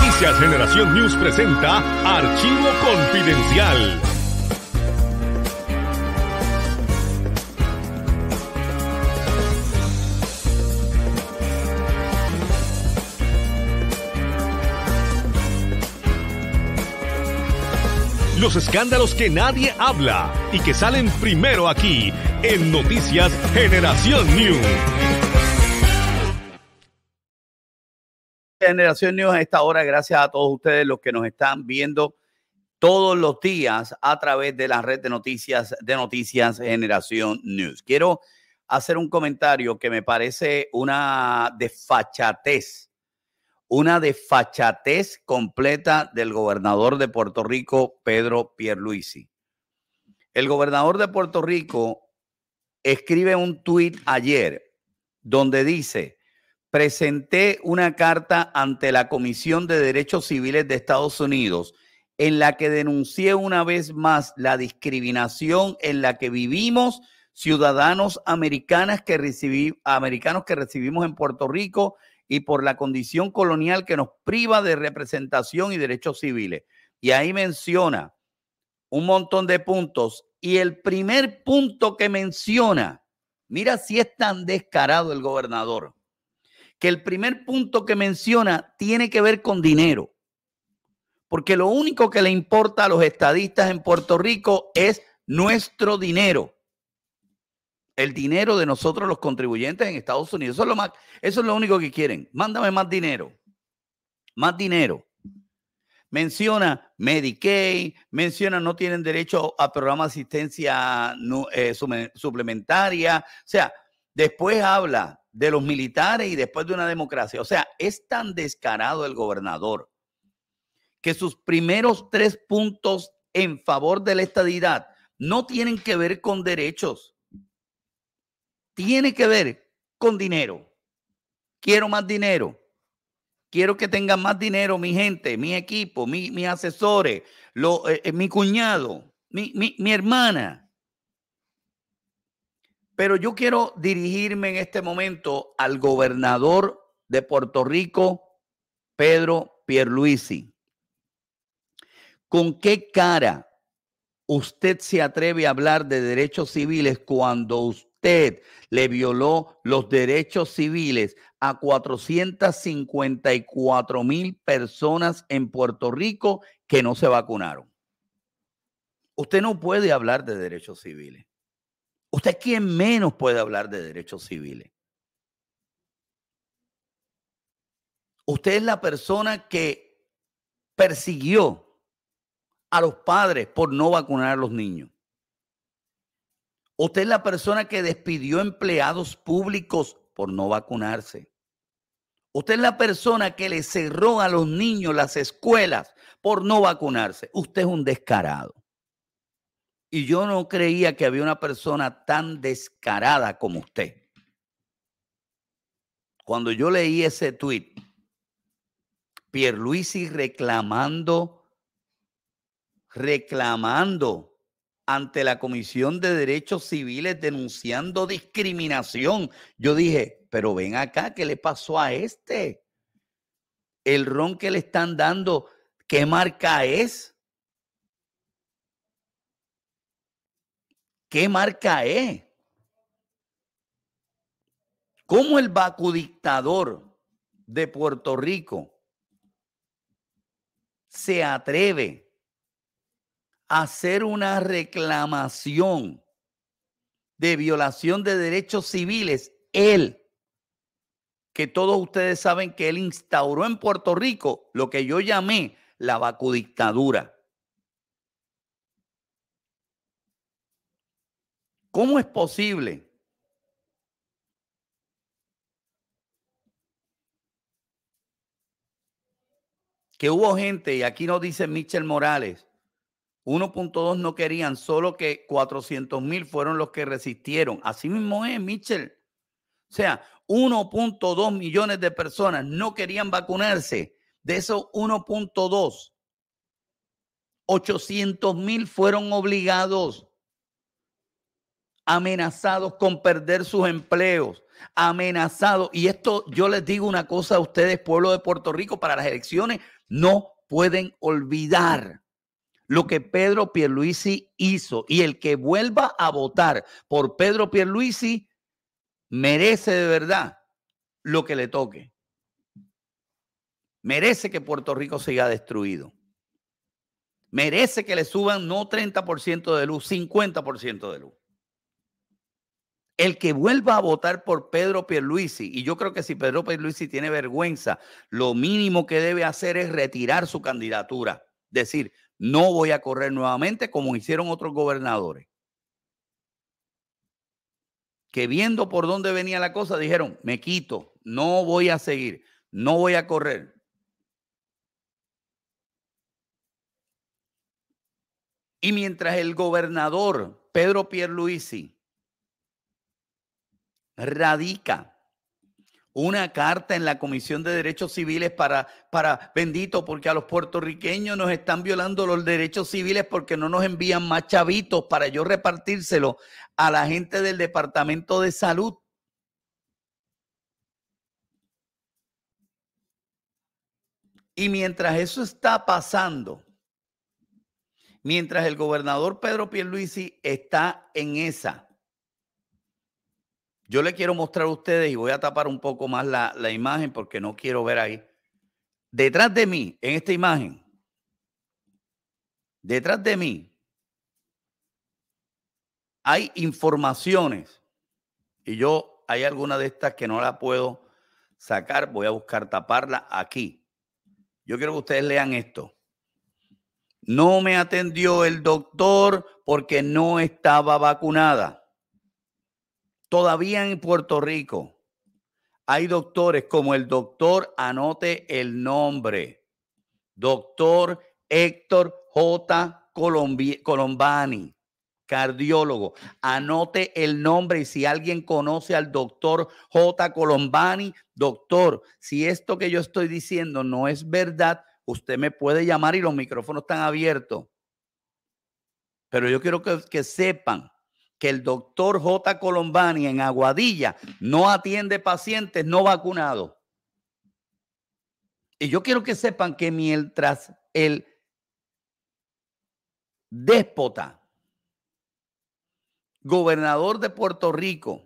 Noticias Generación News presenta Archivo Confidencial. Los escándalos que nadie habla y que salen primero aquí en Noticias Generación News. Generación News a esta hora. Gracias a todos ustedes los que nos están viendo todos los días a través de la red de noticias de Noticias Generación News. Quiero hacer un comentario que me parece una desfachatez, una desfachatez completa del gobernador de Puerto Rico, Pedro Pierluisi. El gobernador de Puerto Rico escribe un tuit ayer donde dice, presenté una carta ante la Comisión de Derechos Civiles de Estados Unidos en la que denuncié una vez más la discriminación en la que vivimos ciudadanos americanas que americanos que recibimos en Puerto Rico y por la condición colonial que nos priva de representación y derechos civiles. Y ahí menciona un montón de puntos. Y el primer punto que menciona, mira si es tan descarado el gobernador, que el primer punto que menciona tiene que ver con dinero. Porque lo único que le importa a los estadistas en Puerto Rico es nuestro dinero. El dinero de nosotros los contribuyentes en Estados Unidos. Eso es lo, más, eso es lo único que quieren. Mándame más dinero. Más dinero. Menciona Medicaid, menciona no tienen derecho a programa de asistencia eh, suplementaria. O sea, después habla de los militares y después de una democracia. O sea, es tan descarado el gobernador que sus primeros tres puntos en favor de la estadidad no tienen que ver con derechos, tiene que ver con dinero. Quiero más dinero. Quiero que tengan más dinero mi gente, mi equipo, mi, mis asesores, eh, eh, mi cuñado, mi, mi hermana. Pero yo quiero dirigirme en este momento al gobernador de Puerto Rico, Pedro Pierluisi. ¿Con qué cara usted se atreve a hablar de derechos civiles cuando usted le violó los derechos civiles a 454 mil personas en Puerto Rico que no se vacunaron? Usted no puede hablar de derechos civiles. ¿Usted quién menos puede hablar de derechos civiles? Usted es la persona que persiguió a los padres por no vacunar a los niños. Usted es la persona que despidió empleados públicos por no vacunarse. Usted es la persona que le cerró a los niños las escuelas por no vacunarse. Usted es un descarado. Y yo no creía que había una persona tan descarada como usted. Cuando yo leí ese tuit, Pierluisi reclamando, reclamando ante la Comisión de Derechos Civiles denunciando discriminación. Yo dije, pero ven acá, ¿qué le pasó a este? El ron que le están dando, ¿qué marca es? ¿Qué marca es? ¿Cómo el vacudictador de Puerto Rico se atreve a hacer una reclamación de violación de derechos civiles? Él, que todos ustedes saben que él instauró en Puerto Rico lo que yo llamé la vacudictadura. ¿Cómo es posible? Que hubo gente, y aquí nos dice Michel Morales, 1.2 no querían, solo que 400 mil fueron los que resistieron. Así mismo es, Michel. O sea, 1.2 millones de personas no querían vacunarse. De esos 1.2, 800 mil fueron obligados amenazados con perder sus empleos, amenazados. Y esto yo les digo una cosa a ustedes, pueblo de Puerto Rico, para las elecciones, no pueden olvidar lo que Pedro Pierluisi hizo. Y el que vuelva a votar por Pedro Pierluisi merece de verdad lo que le toque. Merece que Puerto Rico siga destruido. Merece que le suban no 30% de luz, 50% de luz. El que vuelva a votar por Pedro Pierluisi, y yo creo que si Pedro Pierluisi tiene vergüenza, lo mínimo que debe hacer es retirar su candidatura. Decir, no voy a correr nuevamente como hicieron otros gobernadores. Que viendo por dónde venía la cosa, dijeron, me quito, no voy a seguir, no voy a correr. Y mientras el gobernador Pedro Pierluisi radica una carta en la Comisión de Derechos Civiles para, para, bendito, porque a los puertorriqueños nos están violando los derechos civiles porque no nos envían más chavitos para yo repartírselo a la gente del Departamento de Salud. Y mientras eso está pasando, mientras el gobernador Pedro Pierluisi está en esa, yo le quiero mostrar a ustedes y voy a tapar un poco más la, imagen porque no quiero ver ahí. Detrás de mí, en esta imagen, detrás de mí, hay informaciones y yo hay alguna de estas que no la puedo sacar, voy a buscar taparla aquí. Yo quiero que ustedes lean esto. No me atendió el doctor porque no estaba vacunada. Todavía en Puerto Rico hay doctores como el doctor, anote el nombre, doctor Héctor J. Colombani, cardiólogo. Anote el nombre y si alguien conoce al doctor J. Colombani, doctor, si esto que yo estoy diciendo no es verdad, usted me puede llamar y los micrófonos están abiertos. Pero yo quiero que sepan que el doctor J. Colombani en Aguadilla no atiende pacientes no vacunados. Y yo quiero que sepan que mientras el déspota, gobernador de Puerto Rico,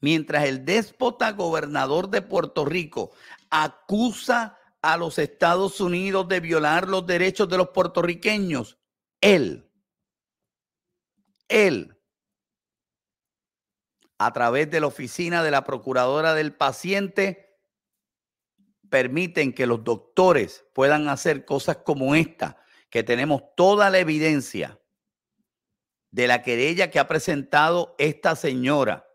mientras el déspota gobernador de Puerto Rico acusa a los Estados Unidos de violar los derechos de los puertorriqueños, él él, a través de la oficina de la procuradora del paciente, permiten que los doctores puedan hacer cosas como esta, que tenemos toda la evidencia de la querella que ha presentado esta señora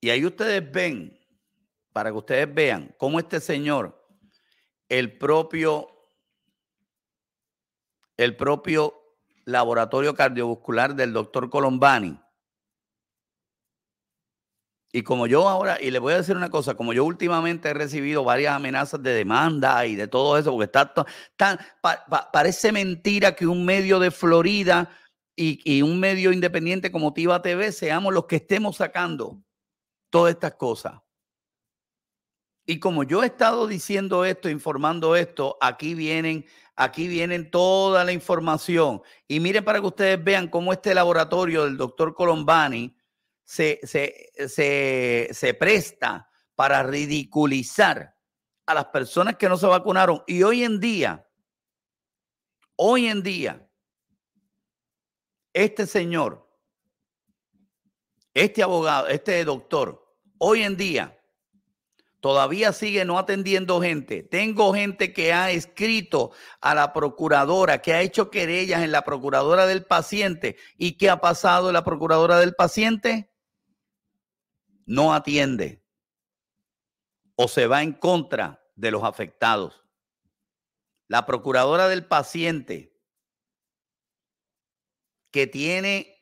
Y ahí ustedes ven, para que ustedes vean, cómo este señor, el propio, el propio laboratorio cardiovascular del doctor Colombani, y como yo ahora, y le voy a decir una cosa, como yo últimamente he recibido varias amenazas de demanda y de todo eso, porque está tan, parece mentira que un medio de Florida y, y un medio independiente como Tiva TV seamos los que estemos sacando todas estas cosas. Y como yo he estado diciendo esto, informando esto, aquí vienen, aquí vienen toda la información. Y miren para que ustedes vean cómo este laboratorio del doctor Colombani se, se, se presta para ridiculizar a las personas que no se vacunaron. Y hoy en día, hoy en día, este señor, este abogado, este doctor, hoy en día todavía sigue no atendiendo gente. Tengo gente que ha escrito a la procuradora, que ha hecho querellas en la procuradora del paciente. ¿Y qué ha pasado en la procuradora del paciente? No atiende o se va en contra de los afectados. La procuradora del paciente que tiene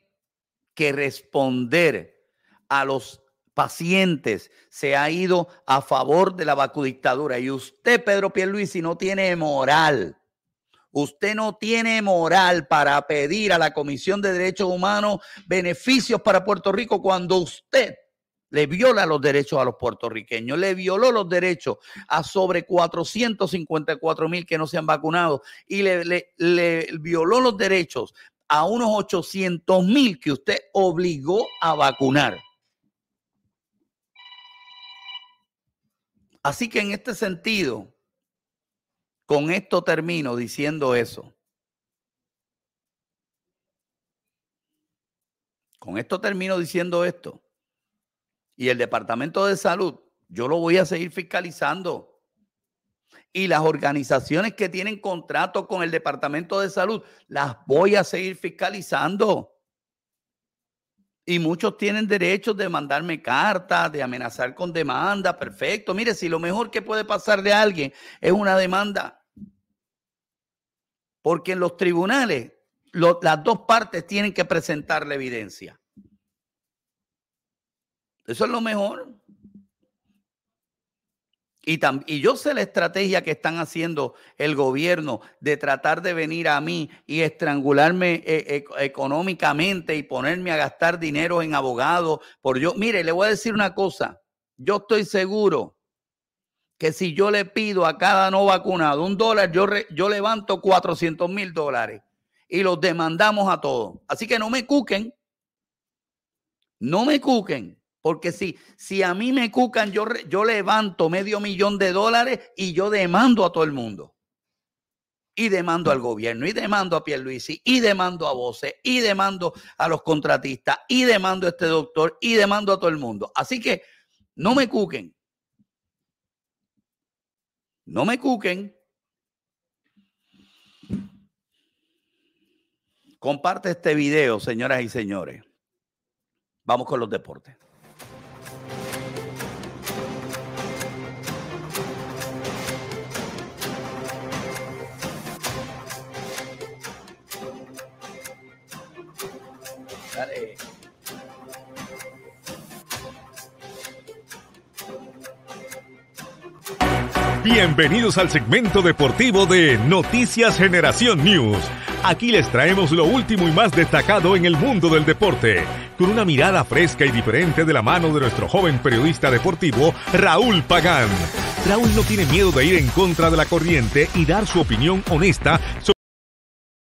que responder a los pacientes se ha ido a favor de la vacudictadura. Y usted, Pedro Pierluisi, no tiene moral. Usted no tiene moral para pedir a la Comisión de Derechos Humanos beneficios para Puerto Rico cuando usted le viola los derechos a los puertorriqueños, le violó los derechos a sobre 454 mil que no se han vacunado y le, violó los derechos a unos 800 mil que usted obligó a vacunar. Así que en este sentido, con esto termino diciendo eso. Con esto termino diciendo esto. Y el Departamento de Salud, yo lo voy a seguir fiscalizando. Y las organizaciones que tienen contrato con el Departamento de Salud, las voy a seguir fiscalizando. Y muchos tienen derecho de mandarme cartas, de amenazar con demanda. Perfecto. Mire, si lo mejor que puede pasarle a alguien es una demanda, porque en los tribunales las dos partes tienen que presentar la evidencia. Eso es lo mejor. Y, yo sé la estrategia que están haciendo el gobierno de tratar de venir a mí y estrangularme eh, eh, económicamente y ponerme a gastar dinero en abogados. Por yo, mire, le voy a decir una cosa. Yo estoy seguro que si yo le pido a cada no vacunado un dólar, yo, yo levanto 400 mil dólares y los demandamos a todos. Así que no me cuquen. No me cuquen. Porque si, si a mí me cucan, yo, yo levanto medio millón de dólares y yo demando a todo el mundo. Y demando al gobierno, y demando a Pierluisi, y demando a Voces, y demando a los contratistas, y demando a este doctor, y demando a todo el mundo. Así que no me cuquen. No me cuquen. Comparte este video, señoras y señores. Vamos con los deportes. Bienvenidos al segmento deportivo de Noticias Generación News. Aquí les traemos lo último y más destacado en el mundo del deporte, con una mirada fresca y diferente de la mano de nuestro joven periodista deportivo Raúl Pagán. Raúl no tiene miedo de ir en contra de la corriente y dar su opinión honesta sobre